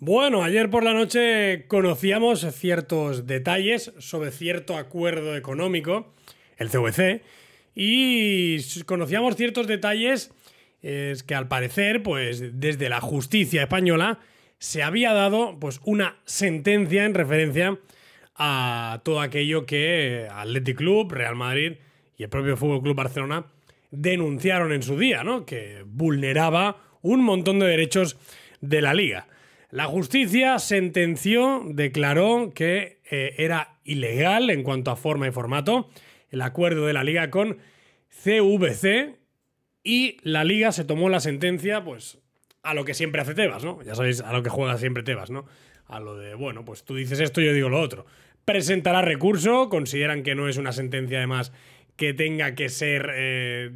Bueno, ayer por la noche conocíamos ciertos detalles sobre cierto acuerdo económico, el CVC, y conocíamos ciertos detalles es que al parecer, pues desde la justicia española se había dado pues una sentencia en referencia a todo aquello que Athletic Club, Real Madrid y el propio Fútbol Club Barcelona denunciaron en su día, ¿no? Que vulneraba un montón de derechos de la liga. La justicia sentenció, declaró que eh, era ilegal en cuanto a forma y formato el acuerdo de la liga con CVC y la liga se tomó la sentencia pues a lo que siempre hace Tebas, ¿no? Ya sabéis, a lo que juega siempre Tebas, ¿no? A lo de, bueno, pues tú dices esto, yo digo lo otro. Presentará recurso, consideran que no es una sentencia además que tenga que ser, eh,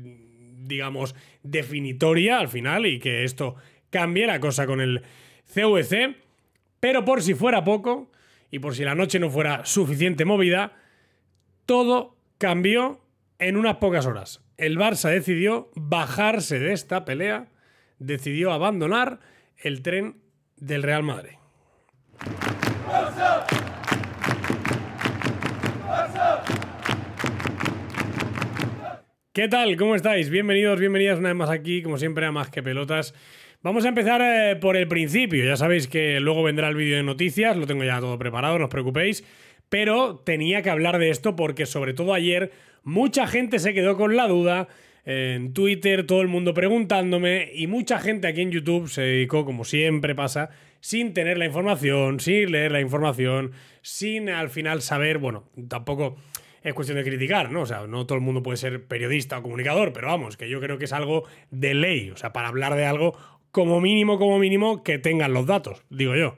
digamos, definitoria al final y que esto cambie la cosa con el CVC, pero por si fuera poco y por si la noche no fuera suficiente movida, todo cambió en unas pocas horas. El Barça decidió bajarse de esta pelea, decidió abandonar el tren del Real Madrid. ¿Qué tal? ¿Cómo estáis? Bienvenidos, bienvenidas una vez más aquí, como siempre, a Más que Pelotas. Vamos a empezar eh, por el principio. Ya sabéis que luego vendrá el vídeo de noticias, lo tengo ya todo preparado, no os preocupéis. Pero tenía que hablar de esto porque sobre todo ayer mucha gente se quedó con la duda. Eh, en Twitter todo el mundo preguntándome y mucha gente aquí en YouTube se dedicó, como siempre pasa, sin tener la información, sin leer la información, sin al final saber, bueno, tampoco es cuestión de criticar, ¿no? O sea, no todo el mundo puede ser periodista o comunicador, pero vamos, que yo creo que es algo de ley. O sea, para hablar de algo, como mínimo, como mínimo, que tengan los datos, digo yo.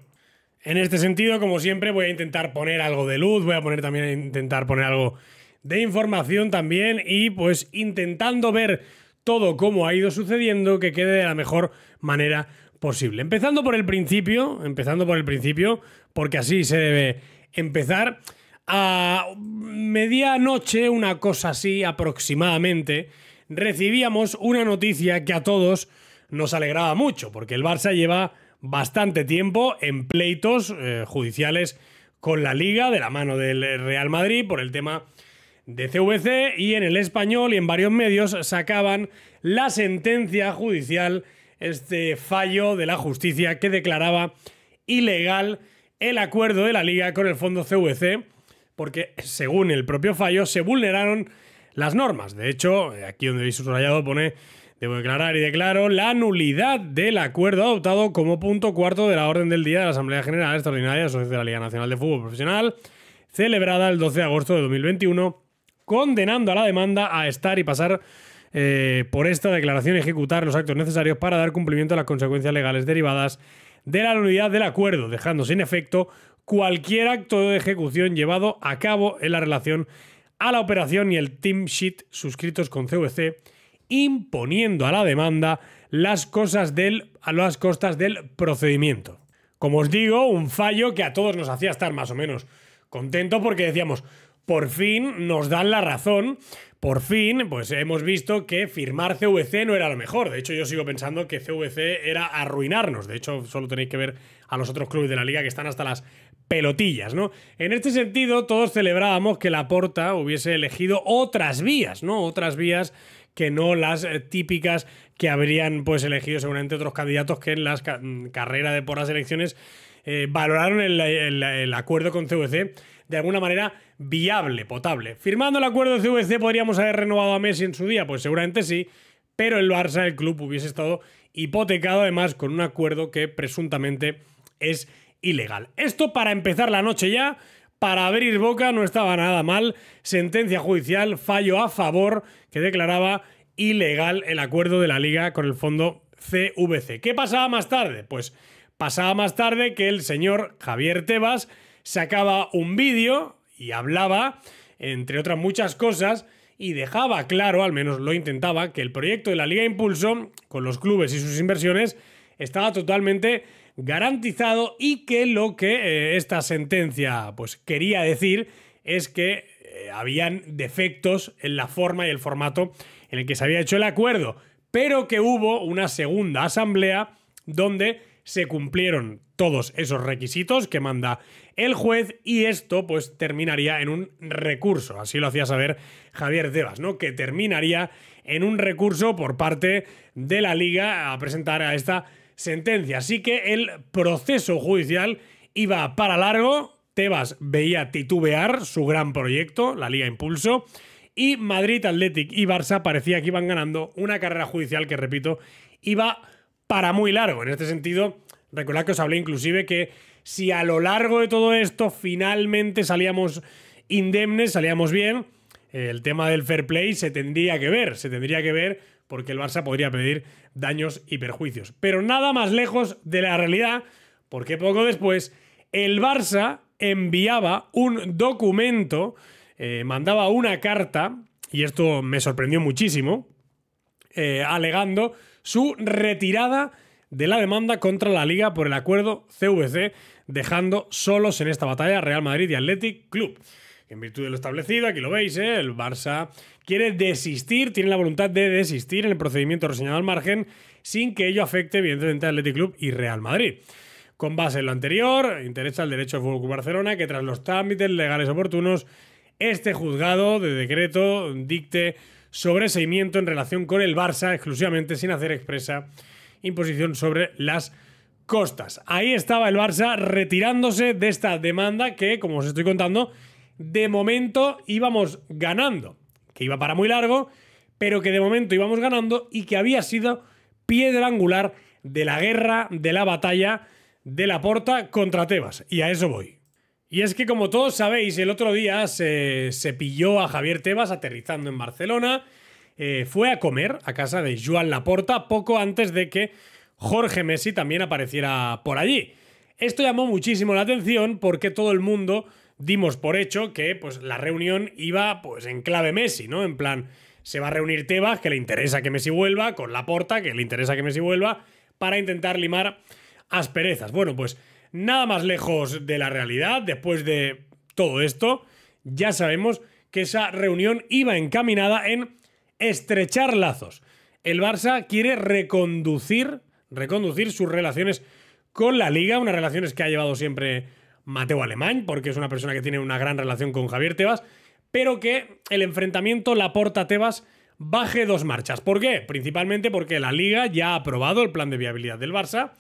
En este sentido, como siempre, voy a intentar poner algo de luz, voy a poner también a intentar poner algo de información también y pues intentando ver todo cómo ha ido sucediendo que quede de la mejor manera posible. Empezando por el principio, empezando por el principio, porque así se debe empezar a medianoche, una cosa así aproximadamente, recibíamos una noticia que a todos nos alegraba mucho, porque el Barça lleva bastante tiempo en pleitos eh, judiciales con la liga, de la mano del Real Madrid, por el tema de CVC, y en el español y en varios medios sacaban la sentencia judicial, este fallo de la justicia que declaraba ilegal el acuerdo de la liga con el fondo CVC, porque según el propio fallo se vulneraron las normas. De hecho, eh, aquí donde veis subrayado pone Debo declarar y declaro la nulidad del acuerdo adoptado como punto cuarto de la orden del día de la Asamblea General Extraordinaria de la Liga Nacional de Fútbol Profesional, celebrada el 12 de agosto de 2021, condenando a la demanda a estar y pasar eh, por esta declaración y ejecutar los actos necesarios para dar cumplimiento a las consecuencias legales derivadas de la nulidad del acuerdo, dejando sin efecto cualquier acto de ejecución llevado a cabo en la relación a la operación y el team sheet suscritos con CVC imponiendo a la demanda las, cosas del, a las costas del procedimiento. Como os digo, un fallo que a todos nos hacía estar más o menos contentos porque decíamos, por fin nos dan la razón, por fin, pues hemos visto que firmar CVC no era lo mejor. De hecho, yo sigo pensando que CVC era arruinarnos. De hecho, solo tenéis que ver a los otros clubes de la liga que están hasta las pelotillas, ¿no? En este sentido, todos celebrábamos que Laporta hubiese elegido otras vías, ¿no? Otras vías que no las eh, típicas que habrían pues elegido seguramente otros candidatos que en las carreras mm, carrera de por las elecciones eh, valoraron el, el, acuerdo con CVC de alguna manera viable, potable. Firmando el acuerdo de CVC podríamos haber renovado a Messi en su día, pues seguramente sí, pero el Barça, el club, hubiese estado hipotecado además con un acuerdo que presuntamente es ilegal. Esto para empezar la noche ya para abrir boca no estaba nada mal. Sentencia judicial, fallo a favor que declaraba ilegal el acuerdo de la liga con el fondo CVC. ¿Qué pasaba más tarde? Pues pasaba más tarde que el señor Javier Tebas sacaba un vídeo y hablaba, entre otras muchas cosas, y dejaba claro, al menos lo intentaba, que el proyecto de la Liga Impulso, con los clubes y sus inversiones, estaba totalmente garantizado y que lo que eh, esta sentencia pues, quería decir es que eh, habían defectos en la forma y el formato en el que se había hecho el acuerdo, pero que hubo una segunda asamblea donde se cumplieron todos esos requisitos que manda el juez y esto pues terminaría en un recurso, así lo hacía saber Javier devas ¿no? Que terminaría en un recurso por parte de la liga a presentar a esta sentencia. Así que el proceso judicial iba para largo. Tebas veía titubear su gran proyecto, la Liga Impulso. Y Madrid, Athletic y Barça parecía que iban ganando una carrera judicial que, repito, iba para muy largo. En este sentido, recordad que os hablé inclusive que si a lo largo de todo esto finalmente salíamos indemnes, salíamos bien, el tema del fair play se tendría que ver, se tendría que ver porque el Barça podría pedir daños y perjuicios. Pero nada más lejos de la realidad, porque poco después el Barça enviaba un documento, eh, mandaba una carta, y esto me sorprendió muchísimo, eh, alegando su retirada de la demanda contra la Liga por el acuerdo CVC, dejando solos en esta batalla Real Madrid y Athletic Club en virtud de lo establecido, aquí lo veis, ¿eh? el Barça quiere desistir, tiene la voluntad de desistir en el procedimiento reseñado al margen, sin que ello afecte, evidentemente, al Athletic Club y Real Madrid. Con base en lo anterior, interesa el derecho de Fútbol Club Barcelona que, tras los trámites legales oportunos, este juzgado de decreto dicte sobreseimiento en relación con el Barça, exclusivamente sin hacer expresa imposición sobre las costas. Ahí estaba el Barça retirándose de esta demanda que, como os estoy contando, de momento íbamos ganando, que iba para muy largo, pero que de momento íbamos ganando y que había sido piedra angular de la guerra, de la batalla de la Porta contra Tebas. Y a eso voy. Y es que como todos sabéis, el otro día se, pilló a Javier Tebas aterrizando en Barcelona, eh, fue a comer a casa de Joan Laporta poco antes de que Jorge Messi también apareciera por allí. Esto llamó muchísimo la atención porque todo el mundo dimos por hecho que pues, la reunión iba pues, en clave Messi, ¿no? En plan, se va a reunir Tebas, que le interesa que Messi vuelva, con Laporta, que le interesa que Messi vuelva, para intentar limar asperezas. Bueno, pues nada más lejos de la realidad, después de todo esto, ya sabemos que esa reunión iba encaminada en estrechar lazos. El Barça quiere reconducir, reconducir sus relaciones con la liga, unas relaciones que ha llevado siempre Mateo Alemán, porque es una persona que tiene una gran relación con Javier Tebas, pero que el enfrentamiento la porta Tebas baje dos marchas. ¿Por qué? Principalmente porque la liga ya ha aprobado el plan de viabilidad del Barça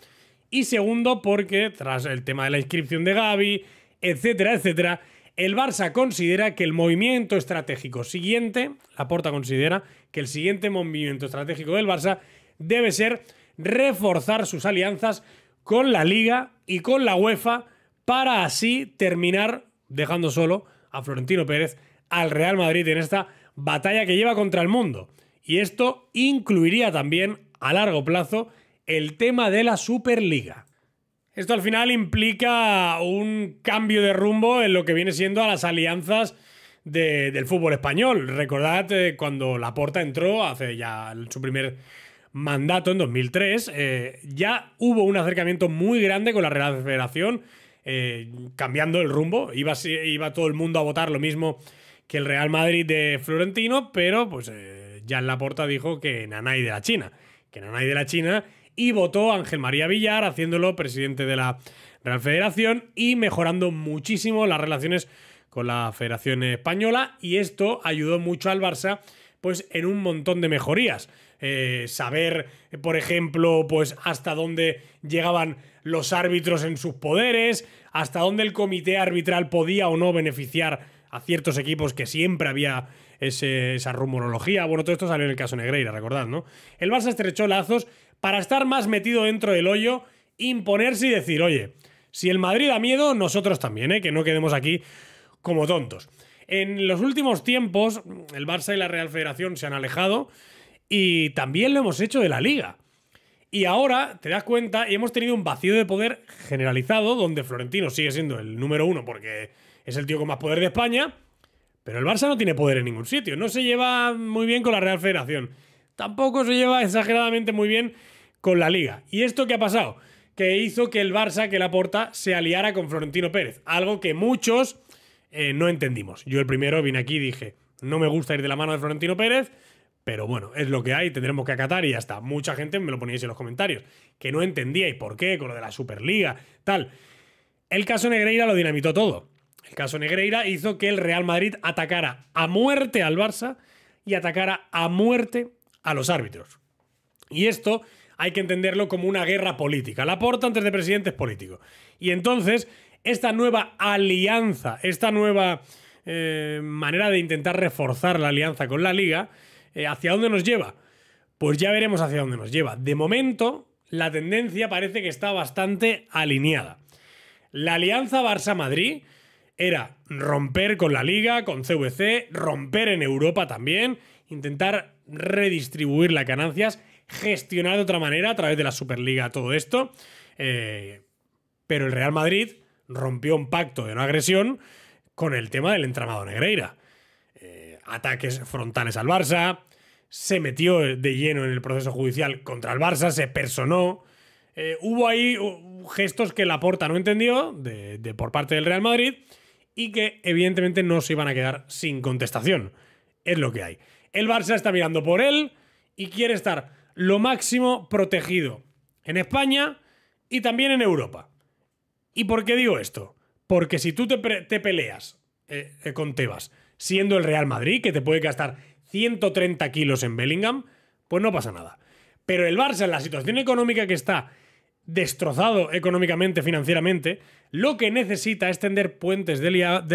y segundo porque tras el tema de la inscripción de Gaby, etcétera, etcétera, el Barça considera que el movimiento estratégico siguiente, la porta considera que el siguiente movimiento estratégico del Barça debe ser reforzar sus alianzas con la liga y con la UEFA para así terminar dejando solo a Florentino Pérez al Real Madrid en esta batalla que lleva contra el mundo. Y esto incluiría también a largo plazo el tema de la Superliga. Esto al final implica un cambio de rumbo en lo que viene siendo a las alianzas del fútbol español. Recordad eh, cuando Laporta entró hace ya su primer mandato en 2003, eh, ya hubo un acercamiento muy grande con la Real Federación eh, cambiando el rumbo. Iba, todo el mundo a votar lo mismo que el Real Madrid de Florentino, pero pues en eh, la Laporta dijo que Nanay de la China, que de la China, y votó Ángel María Villar haciéndolo presidente de la Real Federación y mejorando muchísimo las relaciones con la Federación Española y esto ayudó mucho al Barça pues en un montón de mejorías. Eh, saber, por ejemplo, pues hasta dónde llegaban los árbitros en sus poderes, hasta dónde el comité arbitral podía o no beneficiar a ciertos equipos que siempre había esa rumorología. Bueno, todo esto salió en el caso Negreira, recordad, ¿no? El Barça estrechó lazos para estar más metido dentro del hoyo, imponerse y decir, oye, si el Madrid da miedo, nosotros también, ¿eh? que no quedemos aquí como tontos. En los últimos tiempos, el Barça y la Real Federación se han alejado y también lo hemos hecho de la liga. Y ahora te das cuenta y hemos tenido un vacío de poder generalizado donde Florentino sigue siendo el número uno porque es el tío con más poder de España, pero el Barça no tiene poder en ningún sitio. No se lleva muy bien con la Real Federación. Tampoco se lleva exageradamente muy bien con la Liga. ¿Y esto qué ha pasado? Que hizo que el Barça, que la porta, se aliara con Florentino Pérez. Algo que muchos eh, no entendimos. Yo el primero vine aquí y dije, no me gusta ir de la mano de Florentino Pérez, pero bueno, es lo que hay, tendremos que acatar y ya está. Mucha gente me lo poníais en los comentarios, que no entendíais por qué, con lo de la Superliga, tal. El caso Negreira lo dinamitó todo. El caso Negreira hizo que el Real Madrid atacara a muerte al Barça y atacara a muerte a los árbitros. Y esto hay que entenderlo como una guerra política. La porta antes de presidente es político. Y entonces, esta nueva alianza, esta nueva eh, manera de intentar reforzar la alianza con la liga, eh, ¿Hacia dónde nos lleva? Pues ya veremos hacia dónde nos lleva. De momento, la tendencia parece que está bastante alineada. La alianza Barça-Madrid era romper con la liga, con CVC, romper en Europa también, intentar redistribuir las ganancias, gestionar de otra manera a través de la Superliga todo esto. Eh, pero el Real Madrid rompió un pacto de no agresión con el tema del entramado Negreira ataques frontales al Barça, se metió de lleno en el proceso judicial contra el Barça, se personó. Eh, hubo ahí uh, gestos que la porta no entendió de, por parte del Real Madrid y que evidentemente no se iban a quedar sin contestación. Es lo que hay. El Barça está mirando por él y quiere estar lo máximo protegido en España y también en Europa. ¿Y por qué digo esto? Porque si tú te, peleas eh, eh, con Tebas siendo el Real Madrid, que te puede gastar 130 kilos en Bellingham, pues no pasa nada. Pero el Barça, en la situación económica que está, destrozado económicamente, financieramente, lo que necesita es tender puentes de,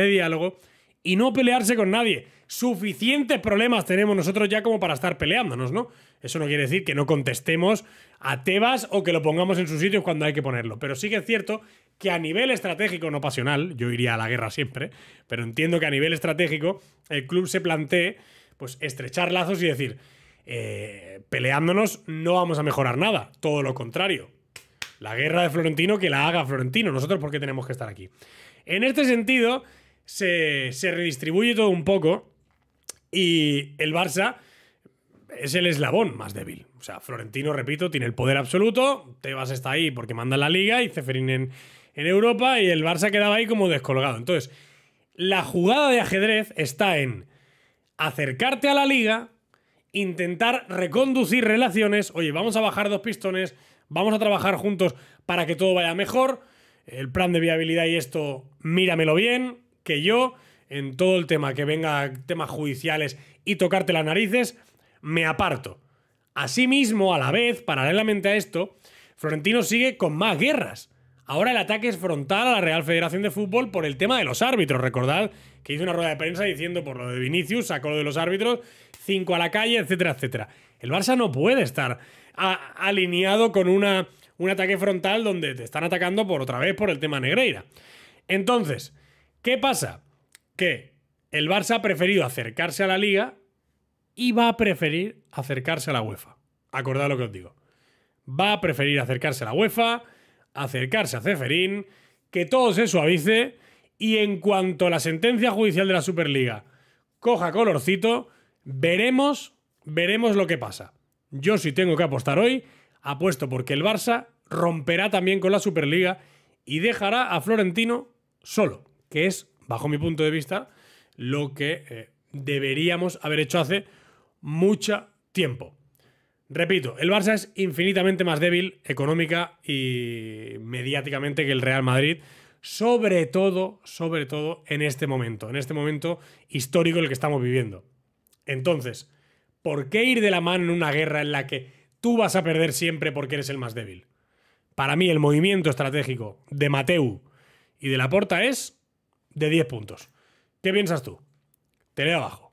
diálogo y no pelearse con nadie. Suficientes problemas tenemos nosotros ya como para estar peleándonos, ¿no? Eso no quiere decir que no contestemos a Tebas o que lo pongamos en sus sitio cuando hay que ponerlo. Pero sí que es cierto que a nivel estratégico, no pasional, yo iría a la guerra siempre, pero entiendo que a nivel estratégico el club se plantee pues estrechar lazos y decir, eh, peleándonos no vamos a mejorar nada, todo lo contrario. La guerra de Florentino que la haga Florentino, nosotros porque tenemos que estar aquí. En este sentido, se, redistribuye todo un poco y el Barça es el eslabón más débil. O sea, Florentino, repito, tiene el poder absoluto, Tebas está ahí porque manda la liga y Zeferinen en Europa y el Barça quedaba ahí como descolgado. Entonces, la jugada de ajedrez está en acercarte a la liga, intentar reconducir relaciones, oye, vamos a bajar dos pistones, vamos a trabajar juntos para que todo vaya mejor, el plan de viabilidad y esto, míramelo bien, que yo, en todo el tema que venga temas judiciales y tocarte las narices, me aparto. Asimismo, a la vez, paralelamente a esto, Florentino sigue con más guerras. Ahora el ataque es frontal a la Real Federación de Fútbol por el tema de los árbitros. Recordad que hizo una rueda de prensa diciendo por lo de Vinicius, sacó lo de los árbitros, cinco a la calle, etcétera, etcétera. El Barça no puede estar alineado con una, un ataque frontal donde te están atacando por otra vez por el tema Negreira. Entonces, ¿qué pasa? Que el Barça ha preferido acercarse a la liga y va a preferir acercarse a la UEFA. Acordad lo que os digo. Va a preferir acercarse a la UEFA acercarse a Ceferín, que todo se suavice y en cuanto la sentencia judicial de la Superliga coja colorcito, veremos, veremos lo que pasa. Yo si tengo que apostar hoy, apuesto porque el Barça romperá también con la Superliga y dejará a Florentino solo, que es, bajo mi punto de vista, lo que eh, deberíamos haber hecho hace mucho tiempo. Repito, el Barça es infinitamente más débil económica y mediáticamente que el Real Madrid, sobre todo, sobre todo en este momento, en este momento histórico en el que estamos viviendo. Entonces, ¿por qué ir de la mano en una guerra en la que tú vas a perder siempre porque eres el más débil? Para mí el movimiento estratégico de Mateu y de Laporta es de 10 puntos. ¿Qué piensas tú? Te leo abajo.